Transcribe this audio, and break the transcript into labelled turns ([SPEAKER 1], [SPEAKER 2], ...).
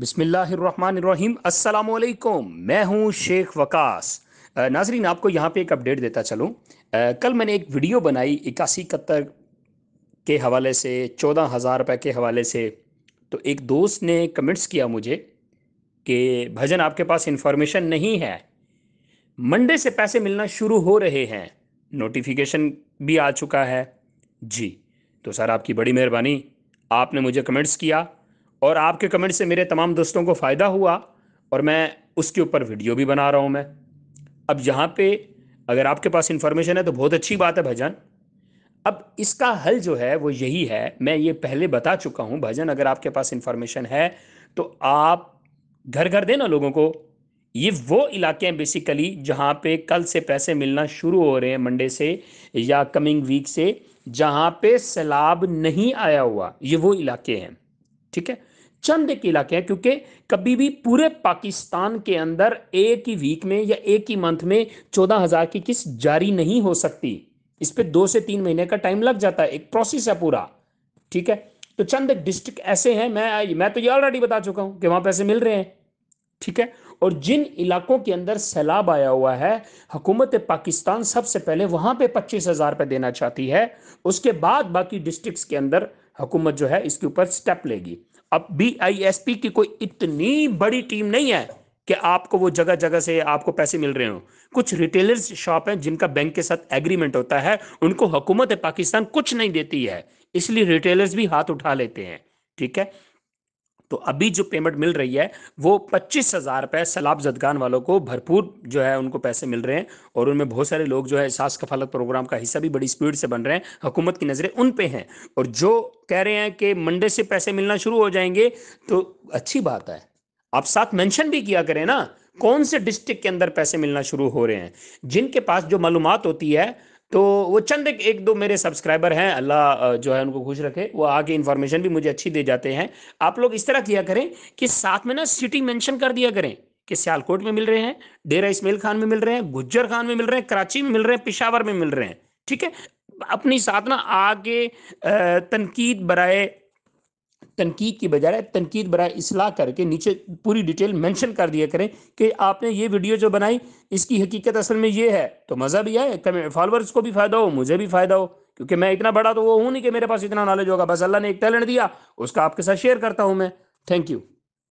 [SPEAKER 1] बिसमीम् असलकुम मैं हूं शेख वकास नाजरीन आपको यहाँ पे एक अपडेट देता चलूँ कल मैंने एक वीडियो बनाई इक्यासी कत्तर के हवाले से चौदह हज़ार रुपये के हवाले से तो एक दोस्त ने कमेंट्स किया मुझे कि भजन आपके पास इन्फॉर्मेशन नहीं है मंडे से पैसे मिलना शुरू हो रहे हैं नोटिफिकेशन भी आ चुका है जी तो सर आपकी बड़ी मेहरबानी आपने मुझे कमेंट्स किया और आपके कमेंट से मेरे तमाम दोस्तों को फ़ायदा हुआ और मैं उसके ऊपर वीडियो भी बना रहा हूँ मैं अब यहाँ पे अगर आपके पास इन्फॉर्मेशन है तो बहुत अच्छी बात है भजन अब इसका हल जो है वो यही है मैं ये पहले बता चुका हूँ भजन अगर आपके पास इन्फॉर्मेशन है तो आप घर घर देना लोगों को ये वो इलाके हैं बेसिकली जहाँ पे कल से पैसे मिलना शुरू हो रहे हैं मंडे से या कमिंग वीक से जहाँ पे सैलाब नहीं आया हुआ ये वो इलाके हैं ठीक है चंद एक इलाके हैं क्योंकि कभी भी पूरे पाकिस्तान के अंदर एक ही वीक में या एक ही मंथ में चौदह हजार की किस्त जारी नहीं हो सकती इस पर दो से तीन महीने का टाइम लग जाता है एक प्रोसेस है पूरा ठीक है तो चंद डिस्ट्रिक्ट ऐसे हैं मैं मैं तो ये ऑलरेडी बता चुका हूं कि वहां पैसे मिल रहे हैं ठीक है और जिन इलाकों के अंदर सैलाब आया हुआ है हुकूमत पाकिस्तान सबसे पहले वहां पे पच्चीस हजार रुपए देना चाहती है उसके बाद बाकी डिस्ट्रिक्ट के अंदर हुकूमत जो है इसके ऊपर स्टेप लेगी अब बी की कोई इतनी बड़ी टीम नहीं है कि आपको वो जगह जगह से आपको पैसे मिल रहे हो कुछ रिटेलर्स शॉप हैं जिनका बैंक के साथ एग्रीमेंट होता है उनको हुकूमत पाकिस्तान कुछ नहीं देती है इसलिए रिटेलर्स भी हाथ उठा लेते हैं ठीक है तो अभी जो पेमेंट मिल रही है वो पच्चीस हज़ार रुपए सलाब जदगान वालों को भरपूर जो है उनको पैसे मिल रहे हैं और उनमें बहुत सारे लोग जो है सास कफालत प्रोग्राम का हिस्सा भी बड़ी स्पीड से बन रहे हैं हुकूमत की नज़रें उन पे हैं और जो कह रहे हैं कि मंडे से पैसे मिलना शुरू हो जाएंगे तो अच्छी बात है आप साथ मैंशन भी किया करें ना कौन से डिस्ट्रिक्ट के अंदर पैसे मिलना शुरू हो रहे हैं जिनके पास जो मालूम होती है तो वो चंद एक, दो मेरे सब्सक्राइबर हैं अल्लाह जो है उनको खुश रखे वो आगे इन्फॉर्मेशन भी मुझे अच्छी दे जाते हैं आप लोग इस तरह किया करें कि साथ में ना सिटी मेंशन कर दिया करें कि सियालकोट में मिल रहे हैं डेरा इसमेल खान में मिल रहे हैं गुज्जर खान में मिल रहे हैं कराची में मिल रहे हैं पिशावर में मिल रहे हैं ठीक है अपनी साथ ना आगे तनकीद बरए तनकीद की बजाय तनकीद बरए असलाह करके नीचे पूरी डिटेल मेंशन कर दिया करें कि आपने ये वीडियो जो बनाई इसकी हकीकत असल में ये है तो मज़ा भी आए कम फॉलोअर्स को भी फ़ायदा हो मुझे भी फ़ायदा हो क्योंकि मैं इतना बड़ा तो वो हूँ नहीं कि मेरे पास इतना नॉलेज होगा बस अल्लाह ने एक टैलेंट दिया उसका आपके साथ शेयर करता हूँ मैं थैंक यू